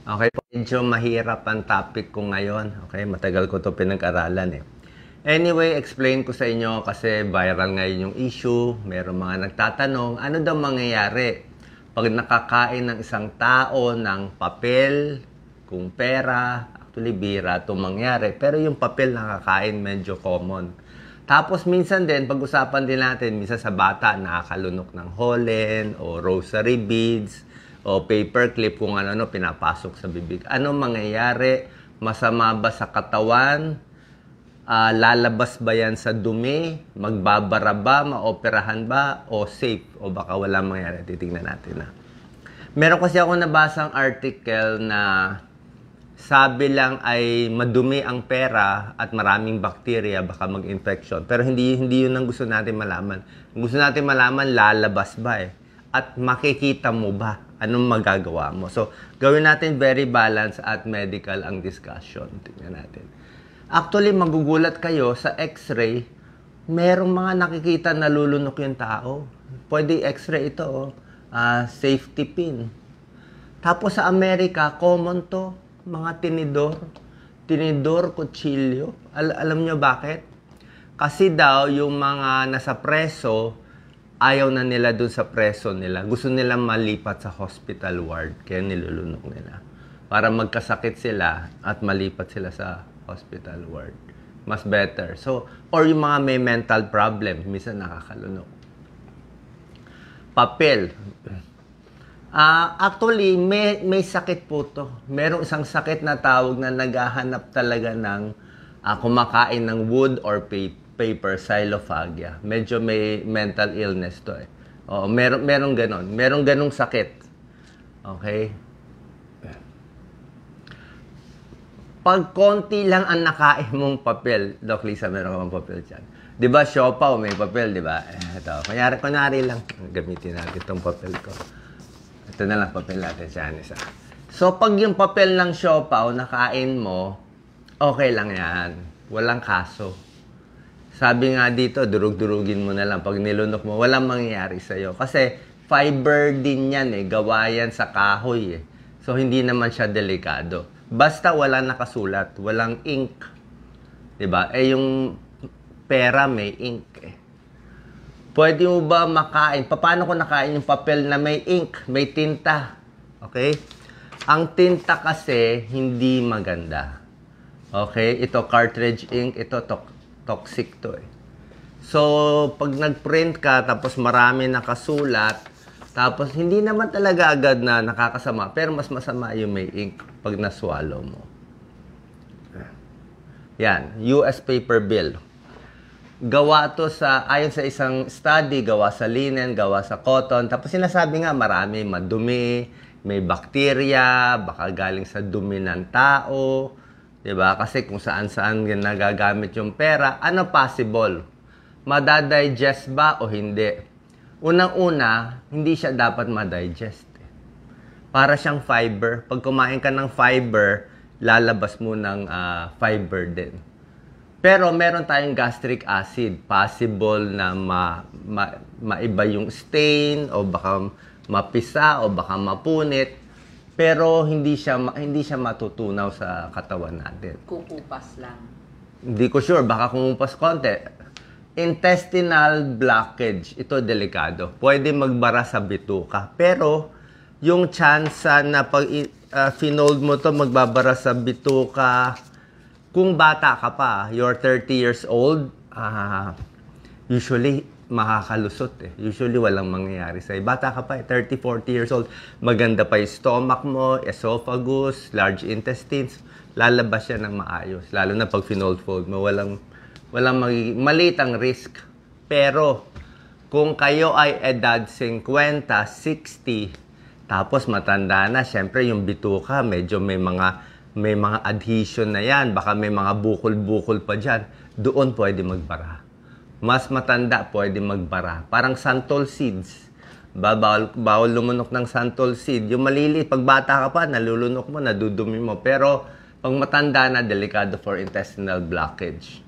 Okay medyo mahirap ang topic ko ngayon. Okay, matagal ko to pinag-aralan eh. Anyway, explain ko sa inyo kasi viral ngayon yung issue. Merong mga nagtatanong, ano daw mangyayari pag nakakain ng isang tao ng papel, kung pera, actually bira itong mangyayari. Pero yung papel nakakain medyo common. Tapos minsan din, pag-usapan din natin, minsan sa bata nakakalunok ng holen o rosary beads o paperclip kung ano-ano pinapasok sa bibig. Ano mangyayari? Masama ba sa katawan? Uh, lalabas ba yan sa dumi? Magbabara ba? Maoperahan ba? O safe? O baka wala mangyayari? Titingnan natin na. Meron kasi ako nabasang article na sabi lang ay madumi ang pera at maraming bakterya baka mag-infection. Pero hindi hindi 'yun ang gusto natin malaman. Gusto natin malaman lalabas ba eh at makikita mo ba anong magagawa mo. So, gawin natin very balanced at medical ang discussion. Tingnan natin. Actually, magugulat kayo sa x-ray, merong mga nakikita nalulunok yung tao. Pwede x-ray ito, oh. uh, safety pin. Tapos sa Amerika, common to, mga tinidor, tinidor, kutsilyo. Al- alam nyo bakit? Kasi daw, yung mga nasa preso, ayaw na nila dun sa preso nila. Gusto nila malipat sa hospital ward, kaya nilulunok nila. Para magkasakit sila at malipat sila sa hospital ward. Mas better. So, or yung mga may mental problem, minsan nakakalunok. Papel. Uh, actually, may, may sakit po to. Merong isang sakit na tawag na naghahanap talaga ng uh, kumakain ng wood or paper paper, xylophagia. Medyo may mental illness to eh. Oo, meron, meron ganon. Meron ganong sakit. Okay? Pag konti lang ang nakain mong papel, Doc Lisa, meron ka papel dyan? Di ba, siopaw, may papel, di ba? Eh, ito, kunyari, kunyari lang. Gamitin natin itong papel ko. Ito na lang papel natin sa Anisa. So, pag yung papel ng siopaw, nakain mo, okay lang yan. Walang kaso. Sabi nga dito, durug-durugin mo na lang. Pag nilunok mo, walang mangyayari sa iyo. Kasi fiber din yan eh. Gawa yan sa kahoy eh. So, hindi naman siya delikado. Basta wala nakasulat. Walang ink. 'Di ba Eh, yung pera may ink eh. Pwede mo ba makain? Paano ko nakain yung papel na may ink, may tinta? Okay? Ang tinta kasi hindi maganda. Okay? Ito cartridge ink, ito to Toxic to eh. So, pag nag-print ka, tapos marami nakasulat, tapos hindi naman talaga agad na nakakasama, pero mas masama yung may ink pag naswallow mo. Yan, US paper bill. Gawa to sa, ayon sa isang study, gawa sa linen, gawa sa cotton. Tapos sinasabi nga, marami madumi, may bakterya, baka galing sa dumi ng tao, 'Di ba? Kasi kung saan-saan yan nagagamit yung pera, ano possible? Madadigest ba o hindi? Unang-una, hindi siya dapat madigest. Eh. Para siyang fiber. Pag kumain ka ng fiber, lalabas mo ng uh, fiber din. Pero meron tayong gastric acid. Possible na ma, ma, maiba yung stain o baka mapisa o baka mapunit pero hindi siya hindi siya matutunaw sa katawan natin. Kukupas lang. Hindi ko sure, baka kumupas konti. Intestinal blockage, ito delikado. Pwede magbara sa bituka, pero yung chance na pag uh, finold mo to magbabara sa bituka kung bata ka pa, you're 30 years old, uh, usually makakalusot eh. Usually walang mangyayari sa'yo. Bata ka pa eh, 30, 40 years old, maganda pa yung stomach mo, esophagus, large intestines, lalabas siya ng maayos. Lalo na pag finold fold mo, walang, walang magiging, maliit ang risk. Pero, kung kayo ay edad 50, 60, tapos matanda na, syempre yung bituka, medyo may mga may mga adhesion na yan, baka may mga bukol-bukol pa dyan, doon pwede magbara mas matanda pwede magbara. Parang santol seeds. Ba, bawal, bawal lumunok ng santol seed. Yung maliliit, pag bata ka pa, nalulunok mo, nadudumi mo. Pero pag matanda na, delikado for intestinal blockage.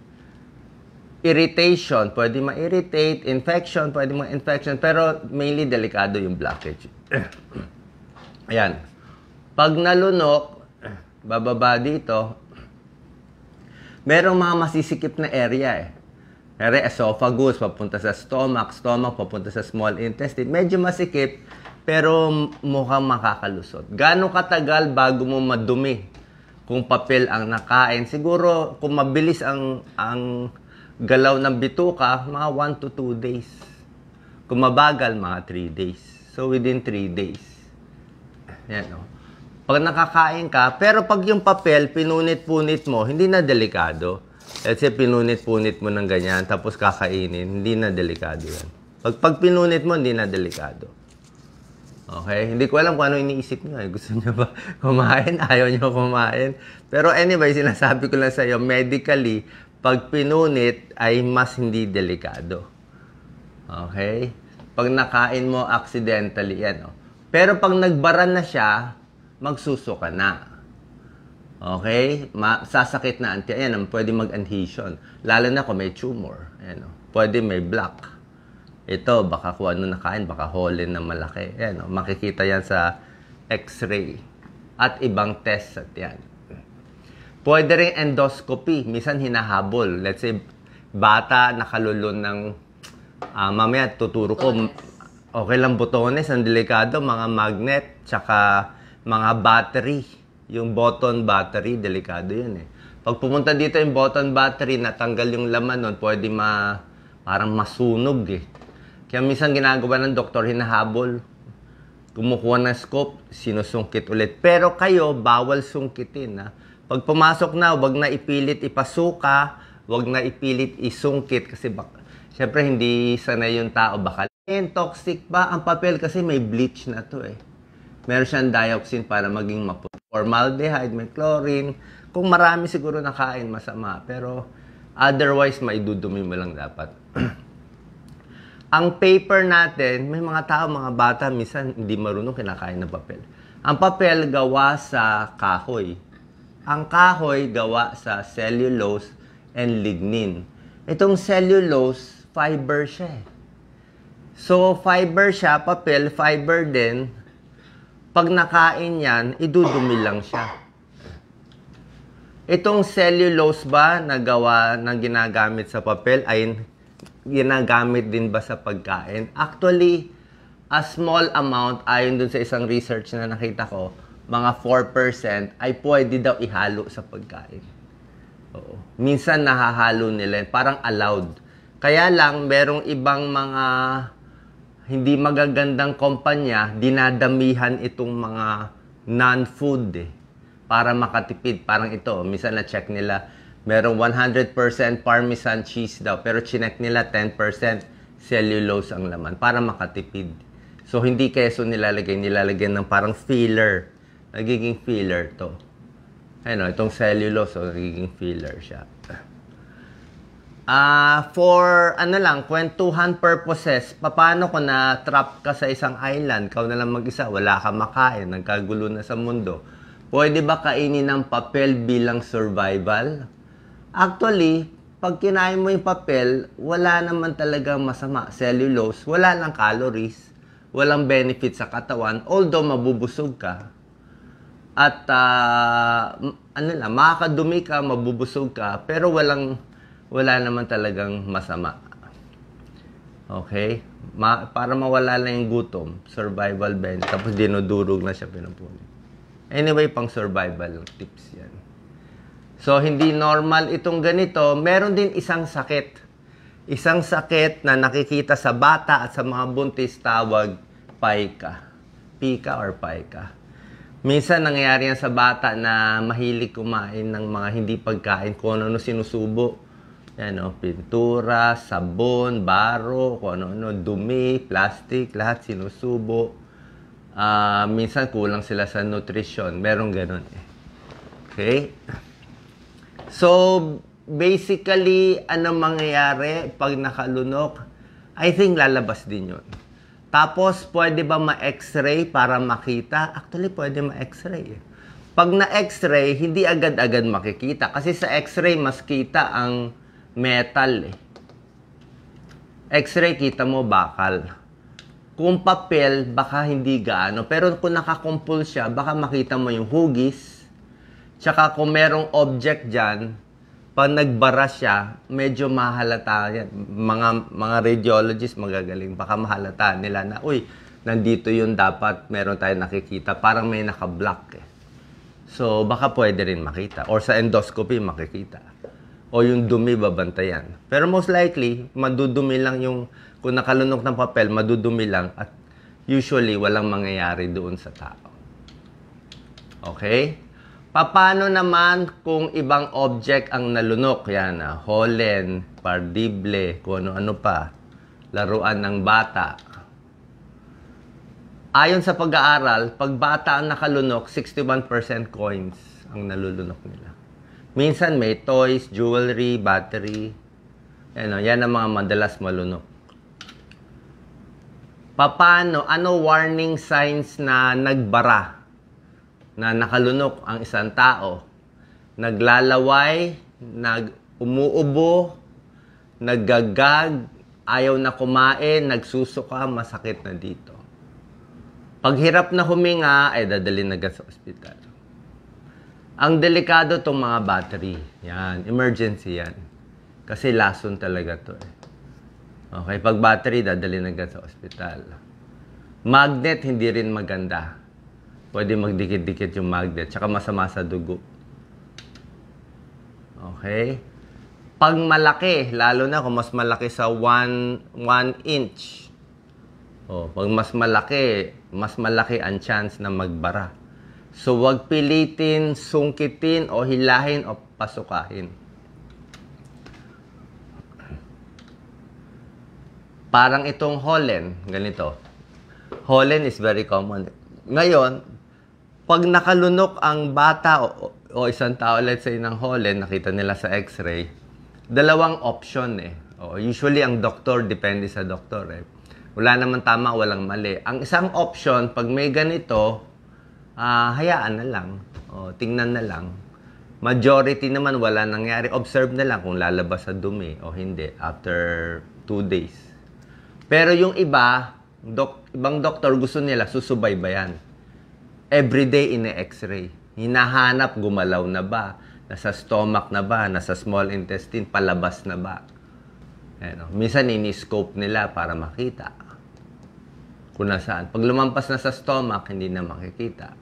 Irritation, pwede ma-irritate. Infection, pwede ma-infection. Pero mainly delikado yung blockage. Ayan. Pag nalunok, bababa dito, merong mga masisikip na area eh kaya esophagus, papunta sa stomach, stomach, papunta sa small intestine. Medyo masikip, pero mukhang makakalusot. Gano'ng katagal bago mo madumi kung papel ang nakain? Siguro, kung mabilis ang, ang galaw ng bituka, mga 1 to 2 days. Kung mabagal, mga 3 days. So, within 3 days. Yan, no? Pag nakakain ka, pero pag yung papel, pinunit-punit mo, hindi na delikado Let's say, pinunit-punit mo ng ganyan, tapos kakainin, hindi na delikado yan. Pag, pag pinunit mo, hindi na delikado. Okay? Hindi ko alam kung ano iniisip niyo. Eh. Gusto niyo ba kumain? Ayaw niyo kumain? Pero anyway, sinasabi ko lang sa iyo, medically, pag pinunit ay mas hindi delikado. Okay? Pag nakain mo accidentally, yan. Oh. Pero pag nagbara na siya, magsusuka na. Okay? Ma- sasakit na anti. Ayan, pwede mag-adhesion. Lalo na kung may tumor. Ayan, oh. Pwede may block. Ito, baka kung ano nakain, baka hole na malaki. Ayan, oh. Makikita yan sa x-ray at ibang test at yan. Pwede rin endoscopy. Minsan hinahabol. Let's say, bata nakalulon ng uh, mamaya tuturo ko okay lang botones ang delikado mga magnet tsaka mga battery yung button battery, delikado yan eh. Pag pumunta dito yung button battery, natanggal yung laman nun, pwede ma, parang masunog eh. Kaya minsan ginagawa ng doktor, hinahabol. Kumukuha ng scope, sinusungkit ulit. Pero kayo, bawal sungkitin. Ha? Pag pumasok na, wag na ipilit ipasuka, wag na ipilit isungkit kasi bak syempre hindi sanay yung tao baka. And toxic ba ang papel kasi may bleach na to eh. Meron siyang dioxin para maging maputi formaldehyde, may chlorine. Kung marami siguro nakain, masama. Pero otherwise, maidudumi mo lang dapat. ang paper natin, may mga tao, mga bata, minsan hindi marunong kinakain ng papel. Ang papel gawa sa kahoy. Ang kahoy gawa sa cellulose and lignin. Itong cellulose, fiber siya. Eh. So, fiber siya, papel, fiber din, pag nakain yan, idudumi lang siya. Itong cellulose ba na gawa na ginagamit sa papel ay ginagamit din ba sa pagkain? Actually, a small amount ayon dun sa isang research na nakita ko, mga 4% ay pwede daw ihalo sa pagkain. Oo. Minsan nahahalo nila, parang allowed. Kaya lang merong ibang mga hindi magagandang kompanya, dinadamihan itong mga non-food eh, para makatipid. Parang ito, oh, minsan na-check nila, merong 100% parmesan cheese daw, pero chinek nila 10% cellulose ang laman para makatipid. So, hindi keso nilalagay, nilalagay ng parang filler. Nagiging filler to. Ayun, oh, itong cellulose, so oh, nagiging filler siya. Ah, for ano lang, kwentuhan purposes, paano ko na trap ka sa isang island, kau na lang mag-isa, wala kang makain, nagkagulo na sa mundo. Pwede ba kainin ng papel bilang survival? Actually, pag kinain mo yung papel, wala naman talaga masama. Cellulose, wala lang calories, walang benefit sa katawan, although mabubusog ka. At uh, ano lang, makakadumi ka, mabubusog ka, pero walang wala naman talagang masama. Okay? Ma- para mawala lang yung gutom, survival bend. Tapos dinudurog na siya pinapunit. Anyway, pang survival tips yan. So, hindi normal itong ganito. Meron din isang sakit. Isang sakit na nakikita sa bata at sa mga buntis tawag pika. Pika or pika. Minsan nangyayari yan sa bata na mahilig kumain ng mga hindi pagkain kung ano sinusubo ano, pintura, sabon, baro, kung ano-ano, dumi, plastic, lahat sinusubo. Uh, minsan kulang sila sa nutrition. Meron ganun. Eh. Okay? So, basically, ano mangyayari pag nakalunok? I think lalabas din yun. Tapos, pwede ba ma-x-ray para makita? Actually, pwede ma-x-ray. Eh. Pag na-x-ray, hindi agad-agad makikita. Kasi sa x-ray, mas kita ang metal eh. X-ray, kita mo bakal. Kung papel, baka hindi gaano. Pero kung nakakumpul siya, baka makita mo yung hugis. Tsaka kung merong object dyan, pag nagbara siya, medyo mahalata yan. Mga, mga radiologist magagaling, baka mahalata nila na, uy, nandito yung dapat meron tayong nakikita. Parang may naka-block eh. So, baka pwede rin makita. Or sa endoscopy, makikita o yung dumi babantayan. Pero most likely, madudumi lang yung, kung nakalunok ng papel, madudumi lang at usually walang mangyayari doon sa tao. Okay? Paano naman kung ibang object ang nalunok? Yan, ah, holen, pardible, kung ano-ano pa. Laruan ng bata. Ayon sa pag-aaral, pag bata ang nakalunok, 61% coins ang nalulunok nila. Minsan may toys, jewelry, battery. Ano, yan ang mga madalas malunok. Paano, ano warning signs na nagbara? Na nakalunok ang isang tao? Naglalaway, nag umuubo, naggagag, ayaw na kumain, nagsusuka, masakit na dito. Pag hirap na huminga, ay dadalhin na sa ospital. Ang delikado tong mga battery. Yan, emergency yan. Kasi lason talaga to. Eh. Okay, pag battery, dadali agad sa ospital. Magnet, hindi rin maganda. Pwede magdikit-dikit yung magnet. Tsaka masama sa dugo. Okay? Pag malaki, lalo na kung mas malaki sa 1 inch. Oh, pag mas malaki, mas malaki ang chance na magbara. So, wag pilitin, sungkitin, o hilahin, o pasukahin. Parang itong Holland, ganito. Holland is very common. Ngayon, pag nakalunok ang bata o, o isang tao, let's say, ng Holland, nakita nila sa x-ray, dalawang option eh. O, usually, ang doktor, depende sa doktor eh. Wala naman tama, walang mali. Ang isang option, pag may ganito, uh, hayaan na lang. O, tingnan na lang. Majority naman wala nangyari. Observe na lang kung lalabas sa dumi o hindi after two days. Pero yung iba, dok, ibang doktor gusto nila susubaybayan. Everyday in x-ray. Hinahanap gumalaw na ba? Nasa stomach na ba? Nasa small intestine? Palabas na ba? Ano, minsan ini-scope nila para makita kung nasaan. Pag lumampas na sa stomach, hindi na makikita.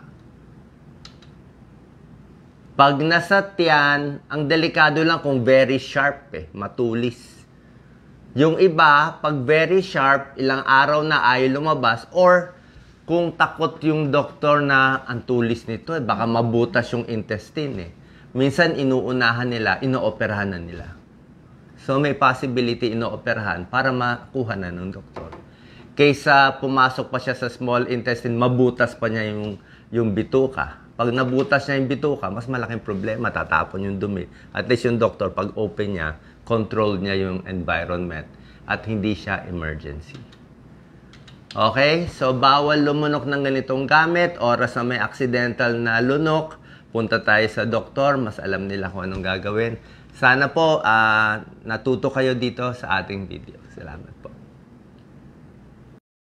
Pag nasa tiyan, ang delikado lang kung very sharp eh, matulis. Yung iba, pag very sharp, ilang araw na ayaw lumabas or kung takot yung doktor na ang tulis nito, eh, baka mabutas yung intestine eh. Minsan inuunahan nila, inooperahan na nila. So may possibility inooperahan para makuha na ng doktor kaysa pumasok pa siya sa small intestine, mabutas pa niya yung, yung bituka. Pag nabutas niya yung bituka, mas malaking problema, tatapon yung dumi. At least yung doctor, pag open niya, control niya yung environment at hindi siya emergency. Okay? So, bawal lumunok ng ganitong gamit. Oras na may accidental na lunok, punta tayo sa doktor, mas alam nila kung anong gagawin. Sana po uh, natuto kayo dito sa ating video. Salamat po.